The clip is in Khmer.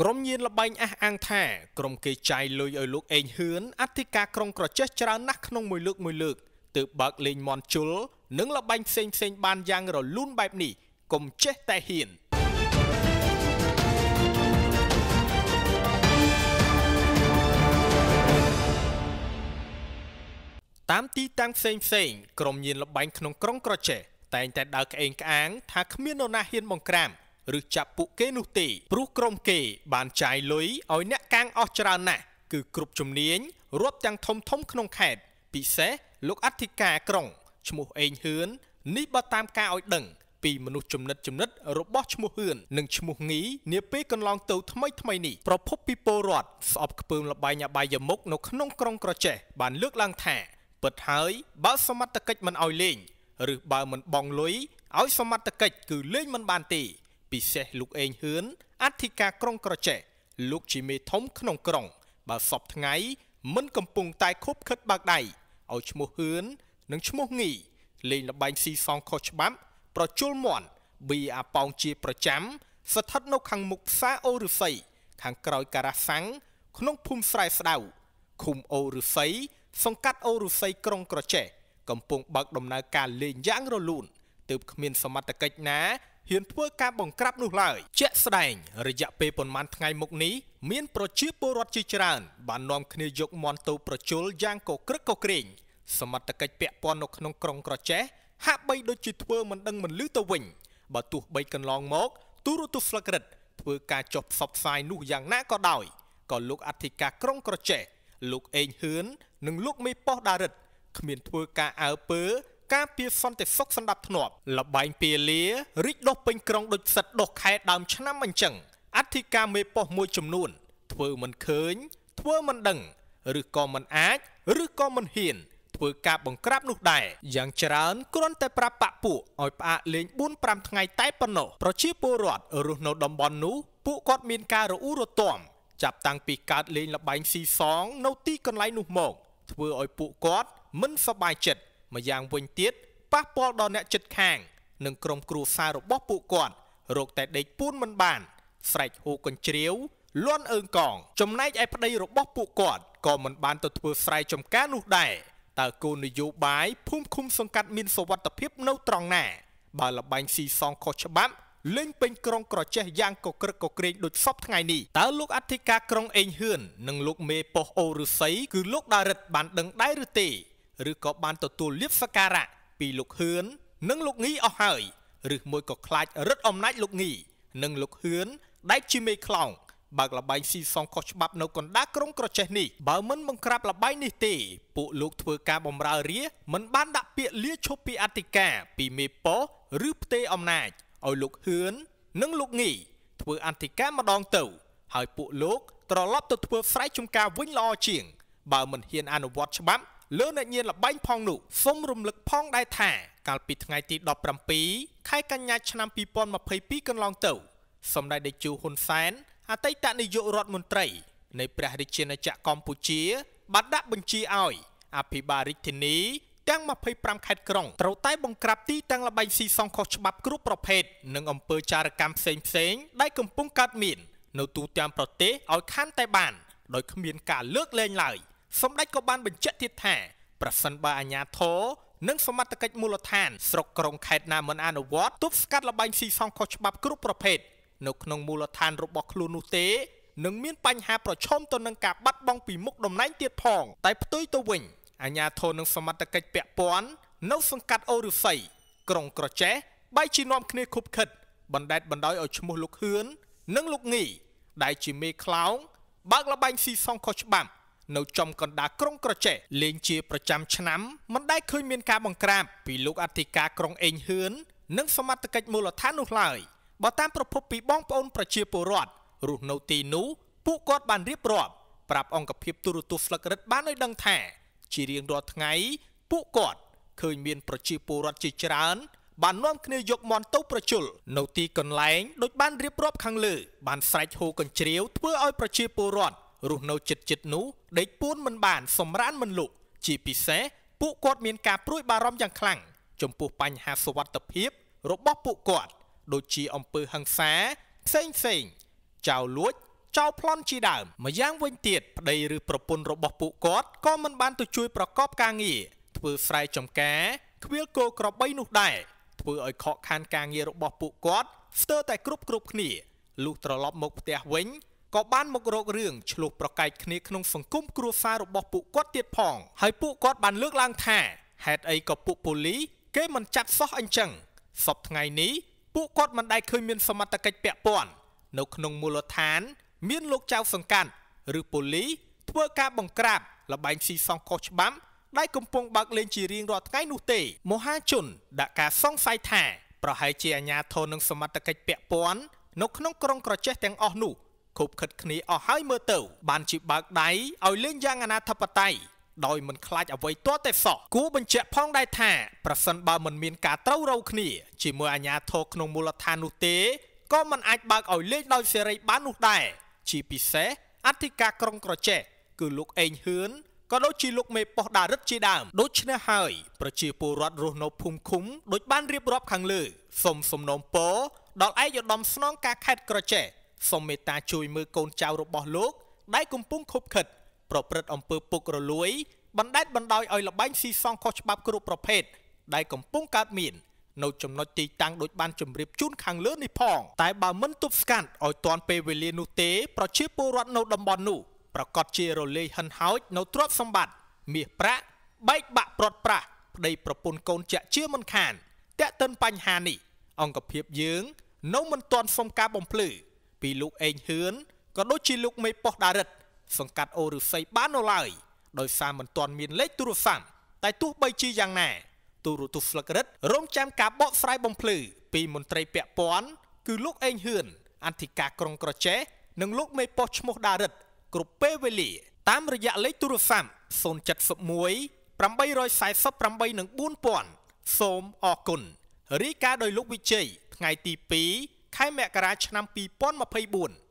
ក្រុមញៀនលបែងអះអាងថាក្រុមគេចាយលុយឲ្យលោកអេងហ៊ឿនអធិការក្រុងក្រចេះច្រើនណាស់ក្នុងមួយលើកមួយលើកទើបបើកលេងមន់ជុលនិងលបែងផ្សេងផ្សេងបានយ៉ាងរលូនបែបនេះកុំចេះតែហ៊ានតាមទីតាំងផ្សេងផ្សេងក្រុមញៀនលបែងក្នុងក្រុងក្រចេះតែងតែដើរក្អេងក្អាងថាគ្មាននរណាហ៊ានបង្ក្រាបឬចាប់ពួកគេនោះទេព្រោះក្រុមគេ បានចាយលុយឲ្យអ្នកកាងអស់ច្រើនណាស់គឺគ្រប់ជំនាញរាប់ទាំងធំធំក្នុងខេត្តពិសេសលោកអធិការក្រុងឈ្មោះអេងហ៊ឿននេះបើតាមការឲ្យដឹងពីមនុស្សចំណិតចំណិតរបស់ឈ្មោះហ៊ឿននិងឈ្មោះងីនាពេលកន្លងទៅថ្មីថ្មីនេះប្រភពពីពលរដ្ឋស្អប់ខ្ពើមលបែងអបាយមុខនៅក្នុងក្រុងក្រចេះបានលើកឡើងថាពិតហើយបើសមត្ថកិច្ចមិនឲ្យលេងឬបើមិនបងលុយឲ្យសមត្ថកិច្ចគឺលេងមិនបានទេពិសេសលោកអេងហ៊ឿនអធិការក្រុងក្រចេះលោកជាមេធំក្នុងក្រុង បើសពថ្ងៃ មិន កំពុងតែខົບខិតបើកដៃឲ្យឈ្មោះហ៊ឿននិងឈ្មោះងីលេងលបែងស៊ីសងខុសច្បាប់ប្រជុលមន់ប៊ីអាប៉ោងជាប្រចាំស្ថិតនៅខាងមុខផ្សារអូរឫស្សី ខាងក្រោយការ៉ាសាំងក្នុងភូមិស្រែស្ដៅឃុំអូរឫស្សី សង្កាត់អូរឫស្សីក្រុងក្រចេះកំពុងបើកដំណើរការលេងយ៉ាងរលូនទើបគ្មានសមត្ថកិច្ចណាហ៊ានធ្វើការបង្ក្រាបនោះឡើយជាក់ស្ដែងរយៈពេលប៉ុន្មានថ្ងៃមុខនេះមានប្រជាពលរដ្ឋជាច្រើន បាននាំគ្នាយកមន់ទៅប្រជុលយ៉ាងកក្រឹកកក្រែងសមត្ថកិច្ចពាក់ព័ន្ធនៅក្នុងក្រុងក្រចេះហាក់បីដូចជាធ្វើមិនដឹងមិនលឺទៅវិញបើទោះបីកន្លងមកទូរទស្សន៍ស្លឹករិតធ្វើការចុះផ្សព្វផ្សាយនោះយ៉ាងណាក៏ដោយក៏លោកអធិការក្រុងក្រចេះលោកអេងហ៊ឿននិងលោកមេប៉ោះដារិទ្ធគ្មានធ្វើការអើពើការពារសន្តិសុខសម្ដាប់ធ្នាប់លបែងពាលារីកដុះពេញក្រុងដូចសិតដុះខែដើមឆ្នាំអញ្ចឹងអធិការមេប៉ុស្តិ៍មួយចំនួន ធ្វើមិនឃើញ ធ្វើមិនដឹងឬក៏មិនអាចឬក៏មិនហ៊ានធ្វើការបង្ក្រាបនោះដែរយ៉ាងច្រើនគ្រាន់តែប្រាប់បាក់ពួកឲ្យផ្អាកលេង4 5ថ្ងៃតែប៉ុណ្ណោះប្រជាពលរដ្ឋរស់នៅតំបន់នោះពួកគាត់មានការរអ៊ូរទាំចាប់តាំងពីកើតលេងលបែងស៊ីសងនៅទីកន្លែងនោះមកធ្វើឲ្យពួកគាត់មិនសប្បាយចិត្តម្យ៉ាងវិញទៀតប៉ះពាល់ដល់អ្នកជិតខាងនិងក្រុមគ្រួសាររបស់ពួកគាត់រោគតែដេកពួនមិនបាន ស្រែកហូកញ្ជ្រៀវលន់អើងកង ចំណែកឯប្តីរបស់ពួកគាត់ក៏មិនបានទៅធ្វើស្រែចំការនោះដែរតើគោលនយោបាយភូមិឃុំសង្កាត់មានសវត្ថភាពនៅត្រង់ណាបើលបែងស៊ីសងខុសច្បាប់លេងពេញក្រុងក្រចេះយ៉ាងកក្រឹកកក្រែងដូចសពថ្ងៃនេះតើលោកអធិការក្រុងអេងហ៊ឿននិងលោកមេប៉ុសអូរឫស្សី គឺលោកដារិទ្ធបានដឹងដែរឬទេឬក៏បាន ទទួលលៀបសការៈពីលោកហ៊ឿននិងលោកងីអស់ហើយឬមួយក៏ខ្លាចរឹតអំណាចលោកងី និងលោកហ៊ឿនដែលជាមេខ្លោងបើកលបែងស៊ីសងខុសច្បាប់នៅកណ្ដាលក្រុងក្រចេះនេះ បើមិនបង្ក្រាបលបែងនេះទេពួកលោកធ្វើការបំរើរា មិនបាន ដាក់ពាក្យលាឈប់ពីអធិការពីមេប៉ូឬផ្ទេអំណាចឲ្យលោកហ៊ឿននិងលោកងីធ្វើអធិការម្ដងទៅហើយពួកលោកត្រឡប់ទៅធ្វើស្រែចំការវិញល្អជាងបើមិនហ៊ានអនុវត្តច្បាប់លើអ្នកញៀនលបែងផងនោះសូមរំលឹកផងដែរថាកាលពីថ្ងៃទី17ខែកញ្ញាឆ្នាំ2022កន្លងទៅ សម្ដេចតេជោហ៊ុនសែនអតីតនាយករដ្ឋមន្ត្រី នៃព្រះរាជាណាចក្រកម្ពុជា បានដាក់បញ្ជាឲ្យ អភិបាលរាជធានីទាំង25ខេត្តក្រុងត្រូវតែបង្ក្រាបទីតាំងលបែងស៊ីសងខុសច្បាប់គ្រប់ប្រភេទនិងអំពើចារកម្មផ្សេងផ្សេង ដែលកំពុងកើតមាន នៅទូទាំងប្រទេសឲ្យខានតែបានដោយគ្មានការលើកលែងឡើយ។សម្ដេចក៏បានបញ្ជាក់ទៀតថាប្រសិនបើអាជ្ញាធរនិងសមត្ថកិច្ចមូលដ្ឋានស្រុកក្រុងខេត្តណាមិនអនុវត្តទប់ស្កាត់លបែងស៊ីសងខុសច្បាប់គ្រប់ប្រភេទនៅក្នុងមូលដ្ឋានរបស់ខ្លួននោះទេនឹងមានបញ្ហាប្រឈមទៅនឹងការបាត់បង់ពីមុខតំណែងទៀតផងតែផ្ទុយទៅវិញអាជ្ញាធរនិងសមត្ថកិច្ចពាក់ព័ន្ធនៅ សង្កាត់អូរិស័យក្រុងក្រចេះបែកជានាំគ្នាខុបខិត បណ្ដេតបណ្ដោយឲ្យឈ្មោះលោកហ៊ឿននិងលោកងីដែលជាមេខ្លោងបើកលបែងស៊ីសងខុសច្បាប់នៅចំកណ្ដាលក្រុងក្រចេះលេងជាប្រចាំឆ្នាំមិនដែលឃើញមានការបង្ក្រាបពីលោកអធិការក្រុងអេងហ៊ឿននិងសមត្ថកិច្ចមូលដ្ឋាននោះឡើយបើតាមប្រភពពីបងប្អូនប្រជាពលរដ្ឋរស់នៅទីនោះពួកគាត់បានរៀបរាប់ប្រាប់អង្គភាពទូរទស្សន៍ស្លឹករឹតបានឲ្យដឹងថាជារៀងរាល់ថ្ងៃពួកគាត់ឃើញមានប្រជាពលរដ្ឋជាច្រើនបាននាំគ្នាយកមន់ទៅប្រជុលនៅទីកន្លែងដូចបានរៀបរាប់ខាងលើ បានស្រែកហូកញ្ជ្រៀវធ្វើឲ្យប្រជាពលរដ្ឋរស់នៅចិត្តចិត្តនោះដេកពួនមិនបាន សម្រានមិនលុកជាពិសេសពួកគាត់មានការព្រួយបារម្ភយ៉ាងខ្លាំងចំពោះបញ្ហាសុវត្ថិភាពរបស់ពួកគាត់ដូចជាអំពើហិង្សាផ្សេងផ្សេងចៅលួចចៅប្លន់ជាដើមម្យ៉ាងវិញទៀតប្តីឬប្រពន្ធរបស់ពួកគាត់ក៏មិនបានទៅជួយប្រកបការងារធ្វើស្រែចម្ការឃ្វាលគោក្របីនោះដែរធ្វើឲ្យខកខានការងាររបស់ពួកគាត់ស្ទើរតែគ្រប់គ្រប់គ្នាលុះត្រឡប់មកផ្ទះវិញក៏បានមករករឿងឆ្លោះប្រកែកគ្នាក្នុងសង្គមគ្រួសាររបស់ពួកគាត់ទៀតផង ហើយពួកគាត់បានលើកឡើងថាហេតុអីក៏ពួកប៉ូលីសគេមិនចាត់សោះអញ្ចឹងសពថ្ងៃនេះពួកគាត់មិនដែលឃើញមានសមត្ថកិច្ចពាក់ព័ន្ធនៅក្នុងមូលដ្ឋាន មានលោកចៅសង្កាត់ឬប៉ូលីសធ្វើការបង្ក្រាបលបែងស៊ីសងខុសច្បាប់ដែលកំពុងបើកលេងជារៀងរាល់ថ្ងៃនោះទេមហាជនដាក់ការសង្ស័យថាប្រហែលជាអាជ្ញាធរនិងសមត្ថកិច្ចពាក់ព័ន្ធនៅក្នុងក្រុងក្រចេះទាំងអស់នោះខូបខិតគ្នាអស់ហើយមើលទៅ បានជាបើកដៃឲ្យលេងយ៉ាងអនាធបត័យដោយមិនខ្លាចអ្វីទាល់តែសោះគូបញ្ជាក់ផងដែរថាប្រសិនបើមិនមានការត្រូវរូវគ្នា ជាមួយអាជ្ញាធរក្នុងមូលដ្ឋាននោះទេក៏មិនអាចបើកឲ្យលេងដោយសេរីបាននោះដែរជាពិសេសអធិការក្រុងក្រចេះគឺលោកអេងហ៊ឿនក៏ដូចជាលោកមេប៉ុស្ដារិទ្ធជាដើមដូច្នេះហើយ ប្រជាពលរដ្ឋរស់នៅភូមិឃុំដូចបានរៀបរាប់ខាងលើសូមសំណូមពរដល់ឯកឧត្តមស្នងការខេត្តក្រចេះសូមមេត្តាជួយមើលកូនចៅរបស់លោក ដែលកំពុងខុបខិត ប្រព្រឹត្តអំពើពុករលួយបណ្ដេតបណ្ដោយឲ្យលបែងស៊ីសងខុសច្បាប់គ្រប់ប្រភេទដែលកំពុងកើតមាន នៅចំណុចទីតាំងដូចបានជម្រាបជូនខាងលើនេះផង តែបើមិនទប់ស្កាត់ឲ្យទាន់ពេលវេលានោះទេ ប្រជាពលរដ្ឋនៅតំបន់នោះប្រកាសជារលែងហិនហោចនៅទ្រព្យសម្បត្តិមាសប្រាក់បែកបាក់ប្រត់ប្រាស់ប្តីប្រពន្ធកូនចាក់ជាមិនខានតាក់ទិនបញ្ហានេះអង្គភាពយើងនៅមិនទាន់សុំការបំភ្លឺពីលោកអេងហ៊ឿនក៏ដូចជាលោកមេប៉ុស្ដារិទ្ធសង្កាត់អូរឫស្សីបាននៅឡើយដោយសារមិនទាន់មានលេខទូរស័ព្ទតែទោះបីជាយ៉ាងណាទូរទស្សន៍ស្លឹករឹតរងចាំការបកស្រាយបំភ្លឺពីមន្ត្រីពាក់ព័ន្ធគឺលោកអេងហ៊ឿនអធិការក្រុងក្រចេះនិងលោកមេប៉ុស្ឈ្មោះដារិទ្ធគ្រប់ពេលវេលាតាមរយៈលេខទូរស័ព្ទ071 848និង4000សូមអរគុណរីកាដោយលោកវិជ័យថ្ងៃទី2ខែមករាឆ្នាំ2024